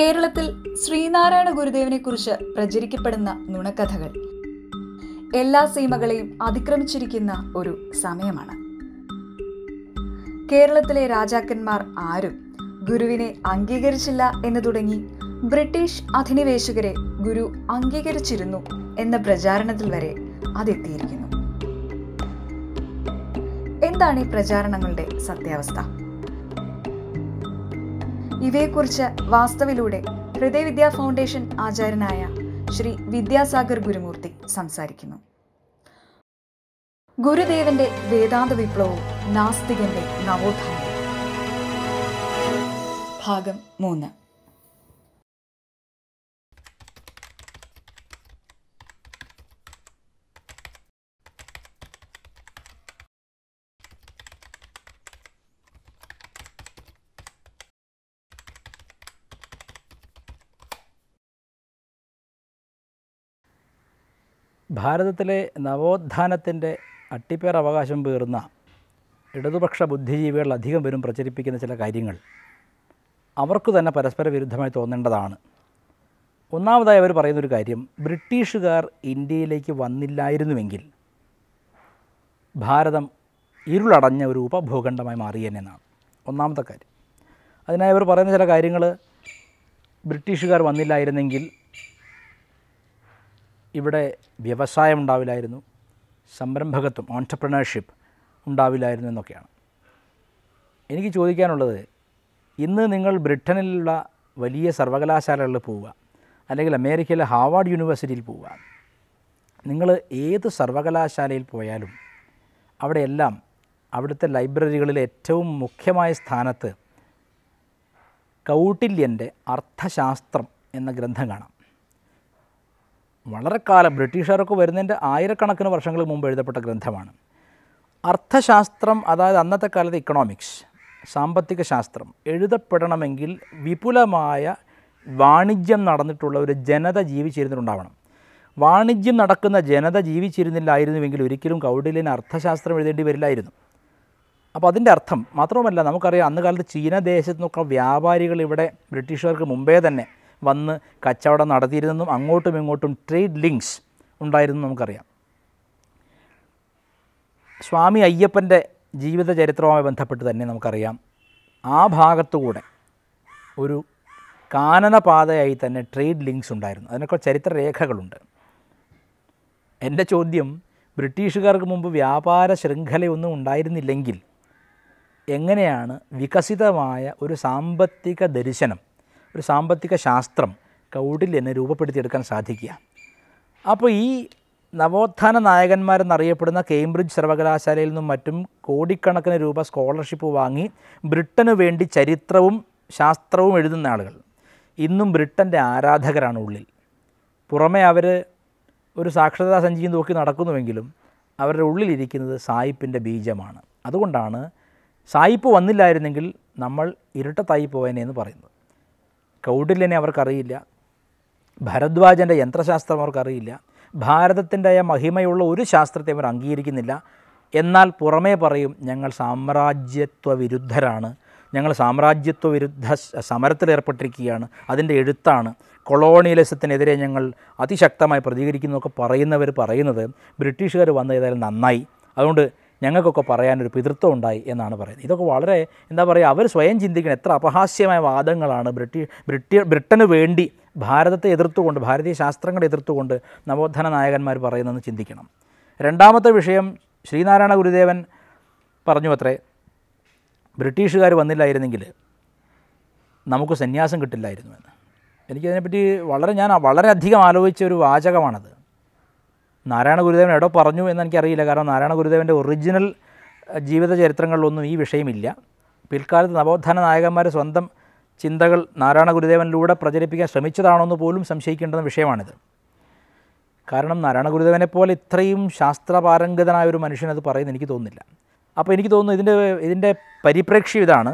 കേരളത്തിൽ ശ്രീനാരായണ കുറിച്ച് പ്രചരിക്കപ്പെടുന്ന നുണക്കഥകൾ എല്ലാ സീമകളെയും അതിക്രമിച്ചിരിക്കുന്ന ഒരു സമയമാണ് കേരളത്തിലെ രാജാക്കന്മാർ ആരും ഗുരുവിനെ അംഗീകരിച്ചില്ല എന്ന് തുടങ്ങി ബ്രിട്ടീഷ് അധിനിവേശകരെ ഗുരു അംഗീകരിച്ചിരുന്നു എന്ന പ്രചാരണത്തിൽ വരെ അതെത്തിയിരിക്കുന്നു എന്താണ് ഈ പ്രചാരണങ്ങളുടെ സത്യാവസ്ഥ ഇവയെക്കുറിച്ച് വാസ്തവിലൂടെ ഹൃദയവിദ്യ ഫൗണ്ടേഷൻ ആചാര്യനായ ശ്രീ വിദ്യാസാഗർ ഗുരുമൂർത്തി സംസാരിക്കുന്നു ഗുരുദേവന്റെ വേദാന്ത വിപ്ലവവും നാസ്തികന്റെ നവോത്ഥാനവും ഭാഗം മൂന്ന് ഭാരതത്തിലെ നവോത്ഥാനത്തിൻ്റെ അട്ടിപ്പേർ അവകാശം പേറുന്ന ഇടതുപക്ഷ ബുദ്ധിജീവികൾ അധികം പേരും പ്രചരിപ്പിക്കുന്ന ചില കാര്യങ്ങൾ അവർക്ക് തന്നെ പരസ്പര വിരുദ്ധമായി തോന്നേണ്ടതാണ് ഒന്നാമതായി അവർ പറയുന്നൊരു കാര്യം ബ്രിട്ടീഷുകാർ ഇന്ത്യയിലേക്ക് വന്നില്ലായിരുന്നുവെങ്കിൽ ഭാരതം ഇരുളടഞ്ഞ ഒരു ഉപഭൂഖണ്ഡമായി മാറിയെന്നാണ് ഒന്നാമത്തെ കാര്യം അതിനായി അവർ പറയുന്ന ചില കാര്യങ്ങൾ ബ്രിട്ടീഷുകാർ വന്നില്ലായിരുന്നെങ്കിൽ ഇവിടെ വ്യവസായം ഉണ്ടാവില്ലായിരുന്നു സംരംഭകത്വം ഓൺടർപ്രണർഷിപ്പ് ഉണ്ടാവില്ലായിരുന്നു എന്നൊക്കെയാണ് എനിക്ക് ചോദിക്കാനുള്ളത് ഇന്ന് നിങ്ങൾ ബ്രിട്ടനിലുള്ള വലിയ സർവകലാശാലകളിൽ പോവുക അല്ലെങ്കിൽ അമേരിക്കയിലെ ഹാർവാർഡ് യൂണിവേഴ്സിറ്റിയിൽ പോവുക നിങ്ങൾ ഏത് സർവകലാശാലയിൽ പോയാലും അവിടെയെല്ലാം അവിടുത്തെ ലൈബ്രറികളിലെ ഏറ്റവും മുഖ്യമായ സ്ഥാനത്ത് കൗട്ടില്യൻ്റെ അർത്ഥശാസ്ത്രം എന്ന ഗ്രന്ഥം കാണാം വളരെക്കാലം ബ്രിട്ടീഷുകാരൊക്കെ വരുന്നതിൻ്റെ ആയിരക്കണക്കിന് വർഷങ്ങൾക്ക് മുമ്പ് എഴുതപ്പെട്ട ഗ്രന്ഥമാണ് അർത്ഥശാസ്ത്രം അതായത് അന്നത്തെ കാലത്ത് ഇക്കണോമിക്സ് സാമ്പത്തിക ശാസ്ത്രം എഴുതപ്പെടണമെങ്കിൽ വിപുലമായ വാണിജ്യം നടന്നിട്ടുള്ള ഒരു ജനത ജീവിച്ചിരുന്നിട്ടുണ്ടാവണം വാണിജ്യം നടക്കുന്ന ജനത ജീവിച്ചിരുന്നില്ലായിരുന്നുവെങ്കിൽ ഒരിക്കലും കൗടില്യന് അർത്ഥശാസ്ത്രം എഴുതേണ്ടി വരില്ലായിരുന്നു അപ്പോൾ അതിൻ്റെ അർത്ഥം മാത്രവുമല്ല നമുക്കറിയാം അന്ന് കാലത്ത് ചീനദേശത്തു നിന്നൊക്കെ വ്യാപാരികൾ ഇവിടെ ബ്രിട്ടീഷുകാർക്ക് മുമ്പേ തന്നെ വന്ന് കച്ചവടം നടത്തിയിരുന്നെന്നും അങ്ങോട്ടും ഇങ്ങോട്ടും ട്രേഡ് ലിങ്ക്സ് ഉണ്ടായിരുന്നു നമുക്കറിയാം സ്വാമി അയ്യപ്പൻ്റെ ജീവിത ചരിത്രവുമായി ബന്ധപ്പെട്ട് തന്നെ നമുക്കറിയാം ആ ഭാഗത്തുകൂടെ ഒരു കാനനപാതയായി തന്നെ ട്രേഡ് ലിങ്ക്സ് ഉണ്ടായിരുന്നു അതിനൊക്കെ ചരിത്രരേഖകളുണ്ട് എൻ്റെ ചോദ്യം ബ്രിട്ടീഷുകാർക്ക് മുമ്പ് വ്യാപാര ശൃംഖലയൊന്നും ഉണ്ടായിരുന്നില്ലെങ്കിൽ എങ്ങനെയാണ് വികസിതമായ ഒരു സാമ്പത്തിക ദർശനം ഒരു സാമ്പത്തിക ശാസ്ത്രം കൗടില്യനെ രൂപപ്പെടുത്തിയെടുക്കാൻ സാധിക്കുക അപ്പോൾ ഈ നവോത്ഥാന നായകന്മാരെന്നറിയപ്പെടുന്ന കേംബ്രിഡ്ജ് സർവകലാശാലയിൽ നിന്നും മറ്റും കോടിക്കണക്കിന് രൂപ സ്കോളർഷിപ്പ് വാങ്ങി ബ്രിട്ടനു വേണ്ടി ചരിത്രവും ശാസ്ത്രവും എഴുതുന്ന ആളുകൾ ഇന്നും ബ്രിട്ടൻ്റെ ആരാധകരാണ് ഉള്ളിൽ പുറമെ അവർ ഒരു സാക്ഷരതാ സഞ്ചിയും നോക്കി നടക്കുന്നുവെങ്കിലും അവരുടെ ഉള്ളിലിരിക്കുന്നത് സായിപ്പിൻ്റെ ബീജമാണ് അതുകൊണ്ടാണ് സായിപ്പ് വന്നില്ലായിരുന്നെങ്കിൽ നമ്മൾ ഇരട്ടത്തായി പോയനെ എന്ന് പറയുന്നത് കൗടില്യനെ അവർക്കറിയില്ല ഭരദ്വാജൻ്റെ യന്ത്രശാസ്ത്രം അവർക്കറിയില്ല ഭാരതത്തിൻ്റെ മഹിമയുള്ള ഒരു ശാസ്ത്രത്തെ അവർ അംഗീകരിക്കുന്നില്ല എന്നാൽ പുറമേ പറയും ഞങ്ങൾ സാമ്രാജ്യത്വ വിരുദ്ധരാണ് ഞങ്ങൾ സാമ്രാജ്യത്വ വിരുദ്ധ സമരത്തിലേർപ്പെട്ടിരിക്കുകയാണ് അതിൻ്റെ എഴുത്താണ് കൊളോണിയലിസത്തിനെതിരെ ഞങ്ങൾ അതിശക്തമായി പ്രതികരിക്കുന്നതൊക്കെ പറയുന്നവർ പറയുന്നത് ബ്രിട്ടീഷുകാർ വന്ന് ഏതായാലും നന്നായി അതുകൊണ്ട് ഞങ്ങൾക്കൊക്കെ പറയാനൊരു പിതൃത്വം ഉണ്ടായി എന്നാണ് പറയുന്നത് ഇതൊക്കെ വളരെ എന്താ പറയുക അവർ സ്വയം ചിന്തിക്കുന്ന എത്ര അപഹാസ്യമായ വാദങ്ങളാണ് ബ്രിട്ടീഷ് ബ്രിട്ടി ബ്രിട്ടന് വേണ്ടി ഭാരതത്തെ എതിർത്തുകൊണ്ട് ഭാരതീയ ശാസ്ത്രങ്ങളെ എതിർത്തുകൊണ്ട് നവോത്ഥാന നായകന്മാർ പറയുന്നതെന്ന് ചിന്തിക്കണം രണ്ടാമത്തെ വിഷയം ശ്രീനാരായണ ഗുരുദേവൻ പറഞ്ഞു അത്രേ ബ്രിട്ടീഷുകാർ വന്നില്ലായിരുന്നെങ്കിൽ നമുക്ക് സന്യാസം കിട്ടില്ലായിരുന്നു എന്ന് എനിക്കതിനെപ്പറ്റി വളരെ ഞാൻ വളരെയധികം ആലോചിച്ച ഒരു വാചകമാണത് നാരായണ ഗുരുദേവൻ എവിടെ പറഞ്ഞു എന്ന് എനിക്കറിയില്ല കാരണം നാരായണ ഗുരുദേവൻ്റെ ഒറിജിനൽ ജീവിത ചരിത്രങ്ങളിലൊന്നും ഈ വിഷയമില്ല പിൽക്കാലത്ത് നവോത്ഥാന നായകന്മാർ സ്വന്തം ചിന്തകൾ നാരായണ ഗുരുദേവനിലൂടെ പ്രചരിപ്പിക്കാൻ ശ്രമിച്ചതാണോന്ന് പോലും സംശയിക്കേണ്ടുന്ന വിഷയമാണിത് കാരണം നാരായണ ഗുരുദേവനെ പോലെ ഇത്രയും ശാസ്ത്രപാരംഗതനായ ഒരു മനുഷ്യൻ അത് പറയുന്നത് എനിക്ക് തോന്നുന്നില്ല അപ്പോൾ എനിക്ക് തോന്നുന്നു ഇതിൻ്റെ ഇതിൻ്റെ പരിപ്രേക്ഷ്യം ഇതാണ്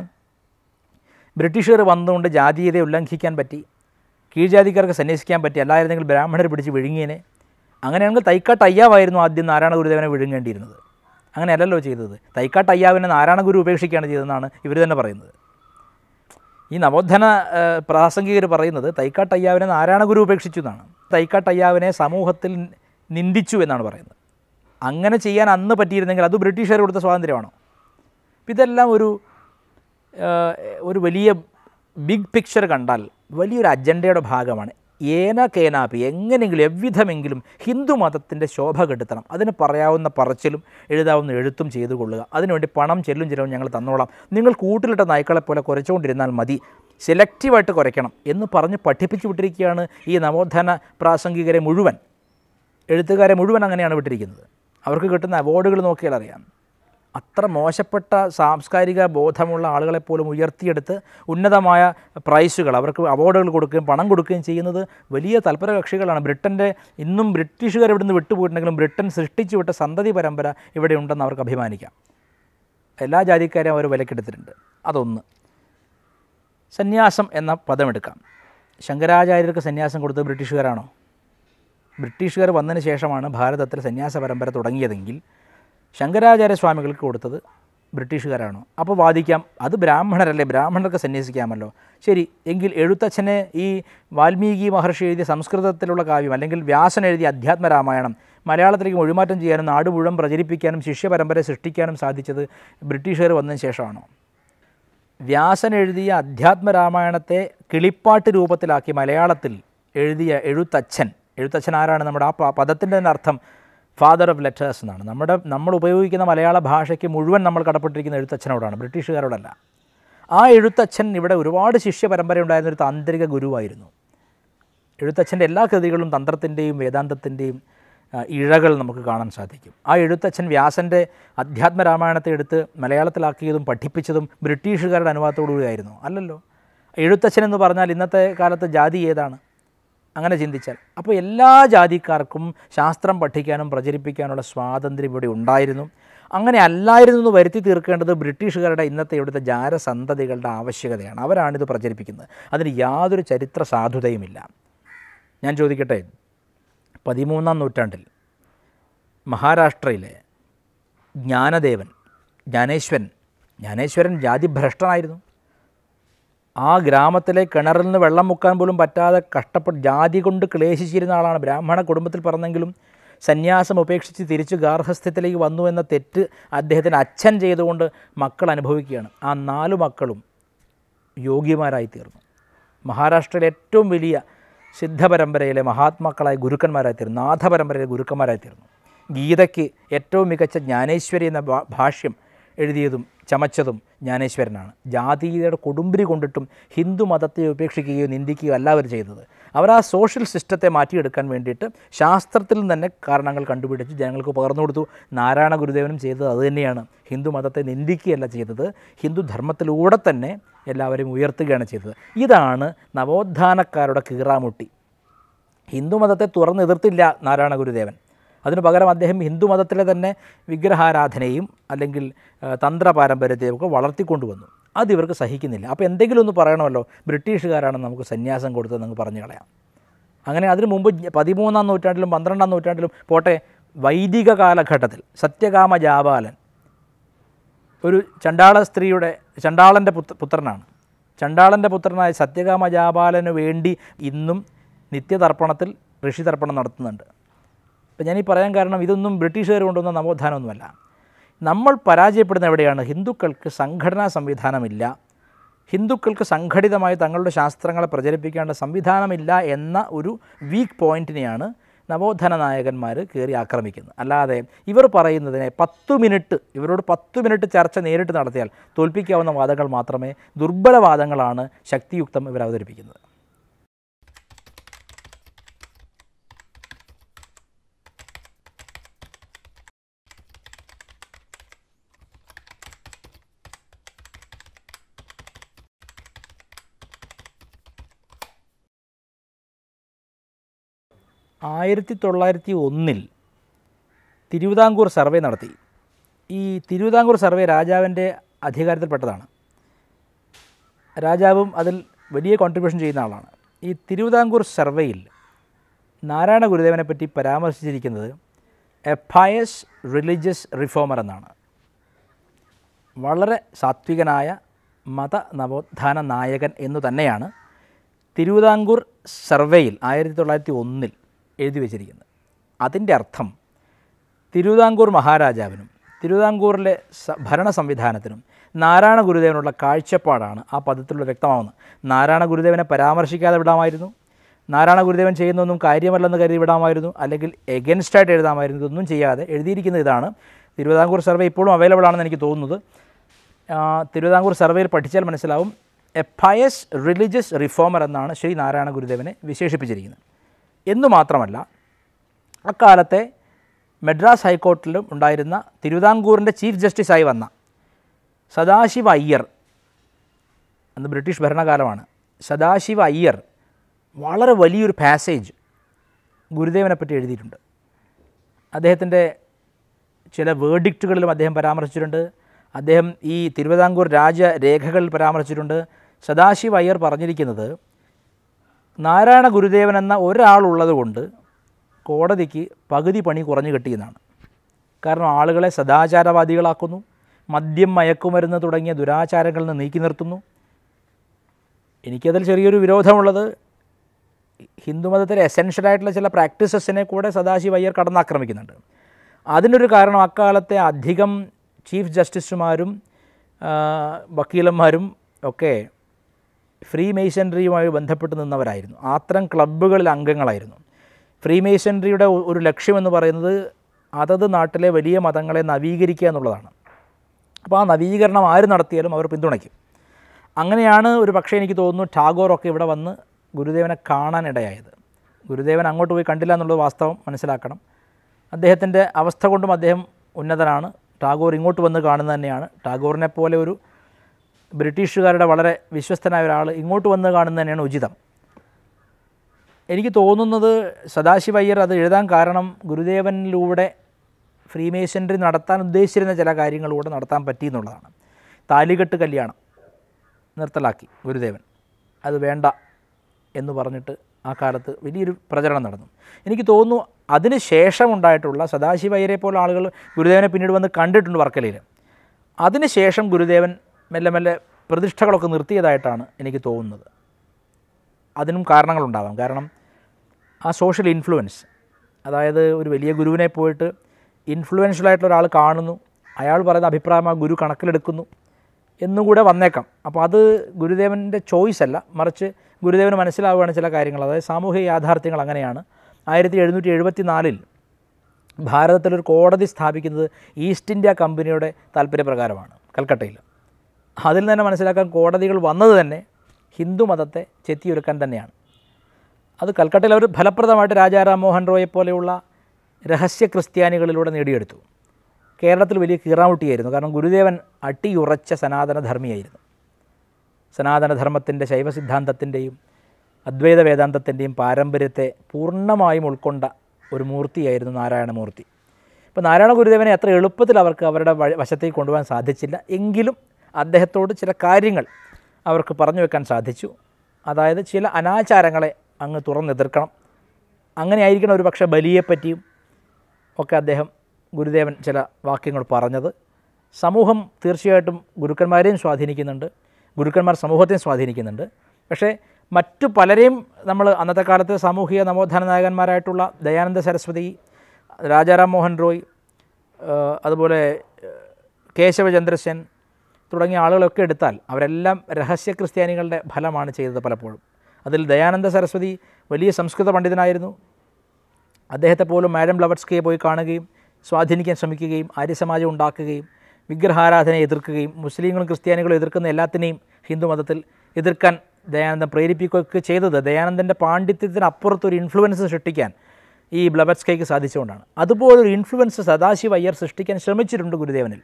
ബ്രിട്ടീഷുകാർ വന്നുകൊണ്ട് ജാതീയതയെ ഉല്ലംഘിക്കാൻ പറ്റി കീഴ്ജാതിക്കാർക്ക് സന്യസിക്കാൻ പറ്റി അല്ലായിരുന്നെങ്കിൽ ബ്രാഹ്മണർ പിടിച്ച് വിഴുങ്ങിയനെ അങ്ങനെയാണെങ്കിൽ തൈക്കാട്ട് അയ്യാവായിരുന്നു ആദ്യം നാരായണ ഗുരുദേവനെ വിഴുങ്ങേണ്ടിയിരുന്നത് അങ്ങനെയല്ലല്ലോ ചെയ്തത് തൈക്കാട്ട് അയ്യാവിനെ നാരായണ ഗുരു ഉപേക്ഷിക്കുകയാണ് ചെയ്തതെന്നാണ് ഇവർ തന്നെ പറയുന്നത് ഈ നവോത്ഥന പ്രാസംഗികർ പറയുന്നത് തൈക്കാട്ട് അയ്യാവിനെ നാരായണ ഗുരു ഉപേക്ഷിച്ചു എന്നാണ് തൈക്കാട്ട് അയ്യാവിനെ സമൂഹത്തിൽ നിന്ദിച്ചു എന്നാണ് പറയുന്നത് അങ്ങനെ ചെയ്യാൻ അന്ന് പറ്റിയിരുന്നെങ്കിൽ അത് ബ്രിട്ടീഷുകാർ കൊടുത്ത സ്വാതന്ത്ര്യമാണോ ഇതെല്ലാം ഒരു ഒരു വലിയ ബിഗ് പിക്ചർ കണ്ടാൽ വലിയൊരു അജണ്ടയുടെ ഭാഗമാണ് ഏന കേനാപ്പി എങ്ങനെയെങ്കിലും എവ്വിധമെങ്കിലും ഹിന്ദു മതത്തിൻ്റെ ശോഭ കെടുത്തണം അതിന് പറയാവുന്ന പറച്ചിലും എഴുതാവുന്ന എഴുത്തും ചെയ്തു കൊള്ളുക അതിനുവേണ്ടി പണം ചെല്ലും ചിലവും ഞങ്ങൾ തന്നോളാം നിങ്ങൾ കൂട്ടിലിട്ട നായ്ക്കളെ പോലെ കുറച്ചുകൊണ്ടിരുന്നാൽ മതി സെലക്റ്റീവായിട്ട് കുറയ്ക്കണം എന്ന് പറഞ്ഞ് പഠിപ്പിച്ചു വിട്ടിരിക്കുകയാണ് ഈ നവോത്ഥാന പ്രാസംഗികരെ മുഴുവൻ എഴുത്തുകാരെ മുഴുവൻ അങ്ങനെയാണ് വിട്ടിരിക്കുന്നത് അവർക്ക് കിട്ടുന്ന അവാർഡുകൾ നോക്കിയാൽ അറിയാം അത്ര മോശപ്പെട്ട സാംസ്കാരിക ബോധമുള്ള ആളുകളെ പോലും ഉയർത്തിയെടുത്ത് ഉന്നതമായ പ്രൈസുകൾ അവർക്ക് അവാർഡുകൾ കൊടുക്കുകയും പണം കൊടുക്കുകയും ചെയ്യുന്നത് വലിയ തൽപര കക്ഷികളാണ് ബ്രിട്ടൻ്റെ ഇന്നും ബ്രിട്ടീഷുകാർ ഇവിടുന്ന് വിട്ടുപോയിട്ടുണ്ടെങ്കിലും ബ്രിട്ടൻ സൃഷ്ടിച്ചു വിട്ട സന്തതി പരമ്പര ഇവിടെ ഉണ്ടെന്ന് അവർക്ക് അഭിമാനിക്കാം എല്ലാ ജാതിക്കാരെയും അവർ വിലക്കെടുത്തിട്ടുണ്ട് അതൊന്ന് സന്യാസം എന്ന പദമെടുക്കാം ശങ്കരാചാര്യർക്ക് സന്യാസം കൊടുത്തത് ബ്രിട്ടീഷുകാരാണോ ബ്രിട്ടീഷുകാർ വന്നതിന് ശേഷമാണ് ഭാരതത്തിൽ സന്യാസ പരമ്പര തുടങ്ങിയതെങ്കിൽ ശങ്കരാചാര്യസ്വാമികൾക്ക് കൊടുത്തത് ബ്രിട്ടീഷുകാരാണ് അപ്പോൾ വാദിക്കാം അത് ബ്രാഹ്മണരല്ലേ ബ്രാഹ്മണർക്ക് സന്യസിക്കാമല്ലോ ശരി എങ്കിൽ എഴുത്തച്ഛനെ ഈ വാൽമീകി മഹർഷി എഴുതിയ സംസ്കൃതത്തിലുള്ള കാവ്യം അല്ലെങ്കിൽ വ്യാസൻ എഴുതിയ അധ്യാത്മരാമായണം മലയാളത്തിലേക്ക് മൊഴിമാറ്റം ചെയ്യാനും നാട് മുഴുവൻ പ്രചരിപ്പിക്കാനും ശിഷ്യപരമ്പര സൃഷ്ടിക്കാനും സാധിച്ചത് ബ്രിട്ടീഷുകാർ വന്നതിന് ശേഷമാണോ വ്യാസൻ എഴുതിയ അധ്യാത്മരാമായണത്തെ കിളിപ്പാട്ട് രൂപത്തിലാക്കി മലയാളത്തിൽ എഴുതിയ എഴുത്തച്ഛൻ എഴുത്തച്ഛൻ ആരാണ് നമ്മുടെ ആ പദത്തിൻ്റെ തന്നെ അർത്ഥം ഫാദർ ഓഫ് ലെറ്റേഴ്സ് എന്നാണ് നമ്മുടെ നമ്മൾ ഉപയോഗിക്കുന്ന മലയാള ഭാഷയ്ക്ക് മുഴുവൻ നമ്മൾ കടപ്പെട്ടിരിക്കുന്ന എഴുത്തച്ഛനോടാണ് ബ്രിട്ടീഷുകാരോടല്ല ആ എഴുത്തച്ഛൻ ഇവിടെ ഒരുപാട് ശിഷ്യ പരമ്പര ഉണ്ടായിരുന്ന ഒരു താന്ത്രിക ഗുരുവായിരുന്നു എഴുത്തച്ഛൻ്റെ എല്ലാ കൃതികളും തന്ത്രത്തിൻ്റെയും വേദാന്തത്തിൻ്റെയും ഇഴകൾ നമുക്ക് കാണാൻ സാധിക്കും ആ എഴുത്തച്ഛൻ വ്യാസൻ്റെ അധ്യാത്മ രാമായണത്തെ എടുത്ത് മലയാളത്തിലാക്കിയതും പഠിപ്പിച്ചതും ബ്രിട്ടീഷുകാരുടെ അനുവാദത്തോടുകൂടിയായിരുന്നു അല്ലല്ലോ എഴുത്തച്ഛൻ എന്ന് പറഞ്ഞാൽ ഇന്നത്തെ കാലത്ത് ജാതി ഏതാണ് അങ്ങനെ ചിന്തിച്ചാൽ അപ്പോൾ എല്ലാ ജാതിക്കാർക്കും ശാസ്ത്രം പഠിക്കാനും പ്രചരിപ്പിക്കാനുള്ള സ്വാതന്ത്ര്യം ഇവിടെ ഉണ്ടായിരുന്നു അങ്ങനെ അല്ലായിരുന്നു എന്ന് വരുത്തി തീർക്കേണ്ടത് ബ്രിട്ടീഷുകാരുടെ ഇന്നത്തെ ഇവിടുത്തെ ജാരസന്തതികളുടെ ആവശ്യകതയാണ് അവരാണിത് പ്രചരിപ്പിക്കുന്നത് അതിന് യാതൊരു ചരിത്ര സാധുതയുമില്ല ഞാൻ ചോദിക്കട്ടെ പതിമൂന്നാം നൂറ്റാണ്ടിൽ മഹാരാഷ്ട്രയിലെ ജ്ഞാനദേവൻ ജ്ഞാനേശ്വരൻ ജ്ഞാനേശ്വരൻ ജാതിഭ്രഷ്ടനായിരുന്നു ആ ഗ്രാമത്തിലെ കിണറിൽ നിന്ന് വെള്ളം മുക്കാൻ പോലും പറ്റാതെ കഷ്ടപ്പെട്ട് ജാതി കൊണ്ട് ക്ലേശിച്ചിരുന്ന ആളാണ് ബ്രാഹ്മണ കുടുംബത്തിൽ പറഞ്ഞെങ്കിലും സന്യാസം ഉപേക്ഷിച്ച് തിരിച്ച് ഗാർഹസ്ഥ്യത്തിലേക്ക് വന്നു എന്ന തെറ്റ് അദ്ദേഹത്തിന് അച്ഛൻ ചെയ്തുകൊണ്ട് മക്കൾ അനുഭവിക്കുകയാണ് ആ നാല് മക്കളും യോഗ്യമാരായി തീർന്നു മഹാരാഷ്ട്രയിലെ ഏറ്റവും വലിയ സിദ്ധ മഹാത്മാക്കളായ ഗുരുക്കന്മാരായി തീർന്നു നാഥ ഗുരുക്കന്മാരായി തീർന്നു ഗീതയ്ക്ക് ഏറ്റവും മികച്ച ജ്ഞാനേശ്വരി എന്ന ഭാഷ്യം എഴുതിയതും ചമച്ചതും ജ്ഞാനേശ്വരനാണ് ജാതീയതയുടെ കൊടുമ്പിരി കൊണ്ടിട്ടും ഹിന്ദു മതത്തെ ഉപേക്ഷിക്കുകയോ നിന്ദിക്കുകയോ അല്ല അവർ ചെയ്തത് അവർ ആ സോഷ്യൽ സിസ്റ്റത്തെ മാറ്റിയെടുക്കാൻ വേണ്ടിയിട്ട് ശാസ്ത്രത്തിൽ തന്നെ കാരണങ്ങൾ കണ്ടുപിടിച്ച് ജനങ്ങൾക്ക് പകർന്നു കൊടുത്തു നാരായണ ഗുരുദേവനും ചെയ്തത് അതുതന്നെയാണ് ഹിന്ദു മതത്തെ നിന്ദിക്കുകയല്ല ചെയ്തത് ഹിന്ദു ധർമ്മത്തിലൂടെ തന്നെ എല്ലാവരെയും ഉയർത്തുകയാണ് ചെയ്തത് ഇതാണ് നവോത്ഥാനക്കാരുടെ കീറാമുട്ടി ഹിന്ദു മതത്തെ തുറന്നെതിർത്തില്ല നാരായണ ഗുരുദേവൻ അതിനു പകരം അദ്ദേഹം ഹിന്ദുമതത്തിലെ തന്നെ വിഗ്രഹാരാധനയും അല്ലെങ്കിൽ തന്ത്ര പാരമ്പര്യത്തെയും ഒക്കെ വളർത്തിക്കൊണ്ടുവന്നു അത് ഇവർക്ക് സഹിക്കുന്നില്ല അപ്പോൾ എന്തെങ്കിലും ഒന്ന് പറയണമല്ലോ ബ്രിട്ടീഷുകാരാണ് നമുക്ക് സന്യാസം കൊടുത്തത് നമുക്ക് പറഞ്ഞു കളയാം അങ്ങനെ അതിനു മുമ്പ് പതിമൂന്നാം നൂറ്റാണ്ടിലും പന്ത്രണ്ടാം നൂറ്റാണ്ടിലും പോട്ടെ വൈദിക കാലഘട്ടത്തിൽ സത്യകാമ ജാബാലൻ ഒരു ചണ്ടാള സ്ത്രീയുടെ ചണ്ടാളൻ്റെ പുത്രനാണ് ചണ്ടാളൻ്റെ പുത്രനായ സത്യകാമ ജാബാലന് വേണ്ടി ഇന്നും നിത്യതർപ്പണത്തിൽ ഋഷി തർപ്പണം നടത്തുന്നുണ്ട് ഇപ്പം ഞാനീ പറയാൻ കാരണം ഇതൊന്നും ബ്രിട്ടീഷുകാർ കൊണ്ടുവന്ന നവോത്ഥാനമൊന്നുമല്ല നമ്മൾ പരാജയപ്പെടുന്ന എവിടെയാണ് ഹിന്ദുക്കൾക്ക് സംഘടനാ സംവിധാനമില്ല ഹിന്ദുക്കൾക്ക് സംഘടിതമായി തങ്ങളുടെ ശാസ്ത്രങ്ങളെ പ്രചരിപ്പിക്കേണ്ട സംവിധാനമില്ല എന്ന ഒരു വീക്ക് പോയിൻറ്റിനെയാണ് നവോത്ഥാന നായകന്മാർ കയറി ആക്രമിക്കുന്നത് അല്ലാതെ ഇവർ പറയുന്നതിനെ പത്തു മിനിറ്റ് ഇവരോട് പത്തു മിനിറ്റ് ചർച്ച നേരിട്ട് നടത്തിയാൽ തോൽപ്പിക്കാവുന്ന വാദങ്ങൾ മാത്രമേ ദുർബലവാദങ്ങളാണ് ശക്തിയുക്തം ഇവർ അവതരിപ്പിക്കുന്നത് ആയിരത്തി തൊള്ളായിരത്തി ഒന്നിൽ തിരുവിതാംകൂർ സർവേ നടത്തി ഈ തിരുവിതാംകൂർ സർവേ രാജാവിൻ്റെ അധികാരത്തിൽപ്പെട്ടതാണ് രാജാവും അതിൽ വലിയ കോൺട്രിബ്യൂഷൻ ചെയ്യുന്ന ആളാണ് ഈ തിരുവിതാംകൂർ സർവേയിൽ നാരായണ ഗുരുദേവനെ പറ്റി പരാമർശിച്ചിരിക്കുന്നത് എ എഫയസ് റിലീജിയസ് റിഫോമർ എന്നാണ് വളരെ സാത്വികനായ മത നവോത്ഥാന നായകൻ എന്നു തന്നെയാണ് തിരുവിതാംകൂർ സർവേയിൽ ആയിരത്തി തൊള്ളായിരത്തി ഒന്നിൽ എഴുതി വച്ചിരിക്കുന്നത് അതിൻ്റെ അർത്ഥം തിരുവിതാംകൂർ മഹാരാജാവിനും തിരുവിതാംകൂറിലെ ഭരണ സംവിധാനത്തിനും നാരായണ ഗുരുദേവനുള്ള കാഴ്ചപ്പാടാണ് ആ പദത്തിലൂടെ വ്യക്തമാവുന്നത് നാരായണ ഗുരുദേവനെ പരാമർശിക്കാതെ വിടാമായിരുന്നു നാരായണ ഗുരുദേവൻ ചെയ്യുന്നൊന്നും കാര്യമല്ലെന്ന് കരുതി വിടാമായിരുന്നു അല്ലെങ്കിൽ എഗൻസ്റ്റായിട്ട് എഴുതാമായിരുന്നു ഇതൊന്നും ചെയ്യാതെ എഴുതിയിരിക്കുന്ന ഇതാണ് തിരുവിതാംകൂർ സർവേ ഇപ്പോഴും അവൈലബിൾ ആണെന്ന് എനിക്ക് തോന്നുന്നത് തിരുവിതാംകൂർ സർവേയിൽ പഠിച്ചാൽ മനസ്സിലാവും എ പയസ് റിലീജിയസ് റിഫോമർ എന്നാണ് ശ്രീ നാരായണ ഗുരുദേവനെ വിശേഷിപ്പിച്ചിരിക്കുന്നത് എന്നു മാത്രമല്ല അക്കാലത്തെ മദ്രാസ് ഹൈക്കോർട്ടിലും ഉണ്ടായിരുന്ന തിരുവിതാംകൂറിൻ്റെ ചീഫ് ജസ്റ്റിസായി വന്ന സദാശിവ അയ്യർ അന്ന് ബ്രിട്ടീഷ് ഭരണകാലമാണ് സദാശിവ അയ്യർ വളരെ വലിയൊരു പാസേജ് ഗുരുദേവനെ പറ്റി എഴുതിയിട്ടുണ്ട് അദ്ദേഹത്തിൻ്റെ ചില വേർഡിക്റ്റുകളിലും അദ്ദേഹം പരാമർശിച്ചിട്ടുണ്ട് അദ്ദേഹം ഈ തിരുവിതാംകൂർ രാജരേഖകളിൽ പരാമർശിച്ചിട്ടുണ്ട് സദാശിവ അയ്യർ പറഞ്ഞിരിക്കുന്നത് നാരായണ ഗുരുദേവൻ എന്ന ഒരാളുള്ളത് കൊണ്ട് കോടതിക്ക് പകുതി പണി കുറഞ്ഞു കിട്ടിയെന്നാണ് കാരണം ആളുകളെ സദാചാരവാദികളാക്കുന്നു മദ്യം മയക്കുമരുന്ന് തുടങ്ങിയ ദുരാചാരങ്ങളിൽ നിന്ന് നീക്കി നിർത്തുന്നു എനിക്കതിൽ ചെറിയൊരു വിരോധമുള്ളത് ഹിന്ദുമതത്തിലെ എസെൻഷ്യലായിട്ടുള്ള ചില പ്രാക്ടീസസിനെ കൂടെ സദാശിവയ്യർ കടന്നാക്രമിക്കുന്നുണ്ട് അതിനൊരു കാരണം അക്കാലത്തെ അധികം ചീഫ് ജസ്റ്റിസുമാരും വക്കീലന്മാരും ഒക്കെ ഫ്രീ മേസൻറിയുമായി ബന്ധപ്പെട്ട് നിന്നവരായിരുന്നു അത്തരം ക്ലബ്ബുകളിൽ അംഗങ്ങളായിരുന്നു ഫ്രീ മേസൻറിയുടെ ഒരു ലക്ഷ്യമെന്ന് പറയുന്നത് അതത് നാട്ടിലെ വലിയ മതങ്ങളെ നവീകരിക്കുക എന്നുള്ളതാണ് അപ്പോൾ ആ നവീകരണം ആര് നടത്തിയാലും അവർ പിന്തുണയ്ക്കും അങ്ങനെയാണ് ഒരു പക്ഷേ എനിക്ക് തോന്നുന്നു ടാഗോറൊക്കെ ഇവിടെ വന്ന് ഗുരുദേവനെ കാണാൻ ഇടയായത് ഗുരുദേവൻ അങ്ങോട്ട് പോയി കണ്ടില്ല എന്നുള്ളത് വാസ്തവം മനസ്സിലാക്കണം അദ്ദേഹത്തിൻ്റെ അവസ്ഥ കൊണ്ടും അദ്ദേഹം ഉന്നതനാണ് ടാഗോർ ഇങ്ങോട്ട് വന്ന് കാണുന്നത് തന്നെയാണ് ടാഗോറിനെ പോലെ ഒരു ബ്രിട്ടീഷുകാരുടെ വളരെ വിശ്വസ്തനായ ഒരാൾ ഇങ്ങോട്ട് വന്ന് കാണുന്നതന്നെയാണ് ഉചിതം എനിക്ക് തോന്നുന്നത് സദാശിവയ്യർ അത് എഴുതാൻ കാരണം ഗുരുദേവനിലൂടെ ഫ്രീമേസൻറി നടത്താൻ ഉദ്ദേശിച്ചിരുന്ന ചില കാര്യങ്ങളിലൂടെ നടത്താൻ പറ്റി എന്നുള്ളതാണ് താലികെട്ട് കല്യാണം നിർത്തലാക്കി ഗുരുദേവൻ അത് വേണ്ട എന്ന് പറഞ്ഞിട്ട് ആ കാലത്ത് വലിയൊരു പ്രചരണം നടന്നു എനിക്ക് തോന്നുന്നു അതിന് ഉണ്ടായിട്ടുള്ള സദാശിവയ്യരെ പോലെ ആളുകൾ ഗുരുദേവനെ പിന്നീട് വന്ന് കണ്ടിട്ടുണ്ട് വർക്കലയിൽ അതിനുശേഷം ഗുരുദേവൻ മെല്ലെ മെല്ലെ പ്രതിഷ്ഠകളൊക്കെ നിർത്തിയതായിട്ടാണ് എനിക്ക് തോന്നുന്നത് അതിനും കാരണങ്ങളുണ്ടാകാം കാരണം ആ സോഷ്യൽ ഇൻഫ്ലുവൻസ് അതായത് ഒരു വലിയ ഗുരുവിനെ പോയിട്ട് ഇൻഫ്ലുവൻഷ്യൽ ആയിട്ടുള്ള ഒരാൾ കാണുന്നു അയാൾ പറയുന്ന അഭിപ്രായം ആ ഗുരു കണക്കിലെടുക്കുന്നു എന്നുകൂടെ വന്നേക്കാം അപ്പോൾ അത് ഗുരുദേവൻ്റെ ചോയ്സ് അല്ല മറിച്ച് ഗുരുദേവന് മനസ്സിലാവുകയാണ് ചില കാര്യങ്ങൾ അതായത് സാമൂഹിക യാഥാർത്ഥ്യങ്ങൾ അങ്ങനെയാണ് ആയിരത്തി എഴുന്നൂറ്റി എഴുപത്തി നാലിൽ ഭാരതത്തിലൊരു കോടതി സ്ഥാപിക്കുന്നത് ഈസ്റ്റ് ഇന്ത്യ കമ്പനിയുടെ താല്പര്യപ്രകാരമാണ് കൽക്കട്ടയിൽ അതിൽ തന്നെ മനസ്സിലാക്കാൻ കോടതികൾ വന്നത് തന്നെ ഹിന്ദുമതത്തെ ചെത്തിയൊരുക്കാൻ തന്നെയാണ് അത് കൽക്കട്ടയിൽ അവർ ഫലപ്രദമായിട്ട് രാജാറാം മോഹൻ റോയെ പോലെയുള്ള രഹസ്യ ക്രിസ്ത്യാനികളിലൂടെ നേടിയെടുത്തു കേരളത്തിൽ വലിയ കീറാമുട്ടിയായിരുന്നു കാരണം ഗുരുദേവൻ അട്ടിയുറച്ച സനാതനധർമ്മിയായിരുന്നു സനാതനധർമ്മത്തിൻ്റെ ശൈവസിദ്ധാന്തത്തിൻ്റെയും അദ്വൈത വേദാന്തത്തിൻ്റെയും പാരമ്പര്യത്തെ പൂർണ്ണമായും ഉൾക്കൊണ്ട ഒരു മൂർത്തിയായിരുന്നു നാരായണമൂർത്തി ഇപ്പോൾ നാരായണ ഗുരുദേവനെ അത്ര എളുപ്പത്തിൽ അവർക്ക് അവരുടെ വശത്തേക്ക് കൊണ്ടുപോകാൻ സാധിച്ചില്ല എങ്കിലും അദ്ദേഹത്തോട് ചില കാര്യങ്ങൾ അവർക്ക് പറഞ്ഞു വെക്കാൻ സാധിച്ചു അതായത് ചില അനാചാരങ്ങളെ അങ്ങ് തുറന്നെതിർക്കണം അങ്ങനെയായിരിക്കണം ഒരു പക്ഷേ ബലിയെപ്പറ്റിയും ഒക്കെ അദ്ദേഹം ഗുരുദേവൻ ചില വാക്യങ്ങൾ പറഞ്ഞത് സമൂഹം തീർച്ചയായിട്ടും ഗുരുക്കന്മാരെയും സ്വാധീനിക്കുന്നുണ്ട് ഗുരുക്കന്മാർ സമൂഹത്തെയും സ്വാധീനിക്കുന്നുണ്ട് പക്ഷേ മറ്റു പലരെയും നമ്മൾ അന്നത്തെ കാലത്ത് സാമൂഹിക നവോത്ഥാന നായകന്മാരായിട്ടുള്ള ദയാനന്ദ സരസ്വതി രാജാറാം മോഹൻ റോയ് അതുപോലെ കേശവചന്ദ്രസെൻ തുടങ്ങിയ ആളുകളൊക്കെ എടുത്താൽ അവരെല്ലാം രഹസ്യ ക്രിസ്ത്യാനികളുടെ ഫലമാണ് ചെയ്തത് പലപ്പോഴും അതിൽ ദയാനന്ദ സരസ്വതി വലിയ സംസ്കൃത പണ്ഡിതനായിരുന്നു അദ്ദേഹത്തെ പോലും മാഡം ലവട്സ്കയെ പോയി കാണുകയും സ്വാധീനിക്കാൻ ശ്രമിക്കുകയും ആര്യസമാജം ഉണ്ടാക്കുകയും വിഗ്രഹാരാധനയെ എതിർക്കുകയും മുസ്ലിങ്ങളും ക്രിസ്ത്യാനികളും എതിർക്കുന്ന എല്ലാത്തിനെയും മതത്തിൽ എതിർക്കാൻ ദയാനന്ദൻ പ്രേരിപ്പിക്കുകയൊക്കെ ചെയ്തത് ദയാനന്ദൻ്റെ പാണ്ഡിത്യത്തിനപ്പുറത്തൊരു ഇൻഫ്ലുവൻസ് സൃഷ്ടിക്കാൻ ഈ ബ്ലബറ്റ്സ്കൈക്ക് സാധിച്ചുകൊണ്ടാണ് അതുപോലൊരു ഇൻഫ്ലുവൻസ് സദാശിവ അയ്യർ സൃഷ്ടിക്കാൻ ശ്രമിച്ചിട്ടുണ്ട് ഗുരുദേവനിൽ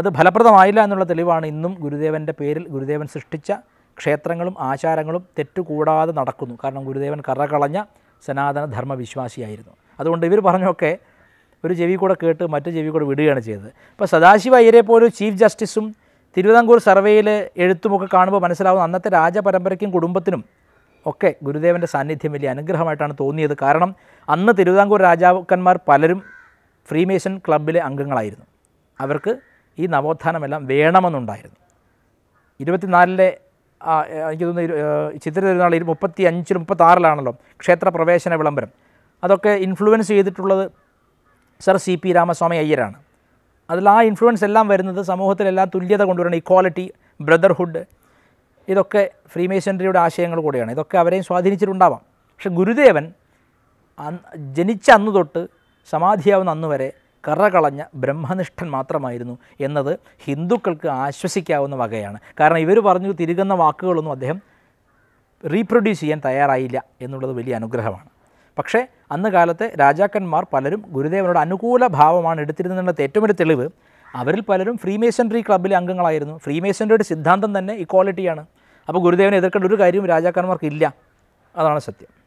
അത് ഫലപ്രദമായില്ല എന്നുള്ള തെളിവാണ് ഇന്നും ഗുരുദേവൻ്റെ പേരിൽ ഗുരുദേവൻ സൃഷ്ടിച്ച ക്ഷേത്രങ്ങളും ആചാരങ്ങളും തെറ്റുകൂടാതെ നടക്കുന്നു കാരണം ഗുരുദേവൻ കറകളഞ്ഞ സനാതന ധർമ്മവിശ്വാസിയായിരുന്നു അതുകൊണ്ട് ഇവർ പറഞ്ഞൊക്കെ ഒരു ചെവി കൂടെ കേട്ട് മറ്റു ചെവി കൂടെ വിടുകയാണ് ചെയ്തത് ഇപ്പോൾ സദാശിവ അയ്യരെ പോലും ചീഫ് ജസ്റ്റിസും തിരുവിതാംകൂർ സർവേയിൽ എഴുത്തുമൊക്കെ കാണുമ്പോൾ മനസ്സിലാവുന്ന അന്നത്തെ രാജപരമ്പരയ്ക്കും കുടുംബത്തിനും ഒക്കെ ഗുരുദേവൻ്റെ സാന്നിധ്യം വലിയ അനുഗ്രഹമായിട്ടാണ് തോന്നിയത് കാരണം അന്ന് തിരുവിതാംകൂർ രാജാക്കന്മാർ പലരും ഫ്രീമേസൺ ക്ലബിലെ അംഗങ്ങളായിരുന്നു അവർക്ക് ഈ നവോത്ഥാനമെല്ലാം വേണമെന്നുണ്ടായിരുന്നു ഇരുപത്തിനാലിലെ എനിക്ക് തോന്നുന്നു ചിത്ര തിരുനാൾ മുപ്പത്തി അഞ്ചിലും മുപ്പത്താറിലാണല്ലോ ക്ഷേത്ര പ്രവേശന വിളംബരം അതൊക്കെ ഇൻഫ്ലുവൻസ് ചെയ്തിട്ടുള്ളത് സർ സി പി രാമസ്വാമി അയ്യരാണ് അതിൽ ആ ഇൻഫ്ലുവൻസ് എല്ലാം വരുന്നത് സമൂഹത്തിലെല്ലാം തുല്യത കൊണ്ടുവരണം ഇക്വാളിറ്റി ബ്രദർഹുഡ് ഇതൊക്കെ ഫ്രീമേസൻറിയുടെ ആശയങ്ങൾ കൂടെയാണ് ഇതൊക്കെ അവരെയും സ്വാധീനിച്ചിട്ടുണ്ടാവാം പക്ഷെ ഗുരുദേവൻ ജനിച്ച അന്ന് തൊട്ട് സമാധിയാവുന്ന അന്ന് വരെ കറകളഞ്ഞ ബ്രഹ്മനിഷ്ഠൻ മാത്രമായിരുന്നു എന്നത് ഹിന്ദുക്കൾക്ക് ആശ്വസിക്കാവുന്ന വകയാണ് കാരണം ഇവർ പറഞ്ഞു തിരുകുന്ന വാക്കുകളൊന്നും അദ്ദേഹം റീപ്രൊഡ്യൂസ് ചെയ്യാൻ തയ്യാറായില്ല എന്നുള്ളത് വലിയ അനുഗ്രഹമാണ് പക്ഷേ അന്ന് കാലത്തെ രാജാക്കന്മാർ പലരും ഗുരുദേവനോട് അനുകൂല ഭാവമാണ് എടുത്തിരുന്നതെന്നത് ഏറ്റവും വലിയ തെളിവ് അവരിൽ പലരും ഫ്രീമേസൺറി ക്ലബ്ബിലെ അംഗങ്ങളായിരുന്നു ഫ്രീമേസൺറിയുടെ സിദ്ധാന്തം തന്നെ ഇക്വാളിറ്റിയാണ് അപ്പോൾ ഗുരുദേവനെ എതിർക്കേണ്ട ഒരു കാര്യവും രാജാക്കന്മാർക്കില്ല അതാണ് സത്യം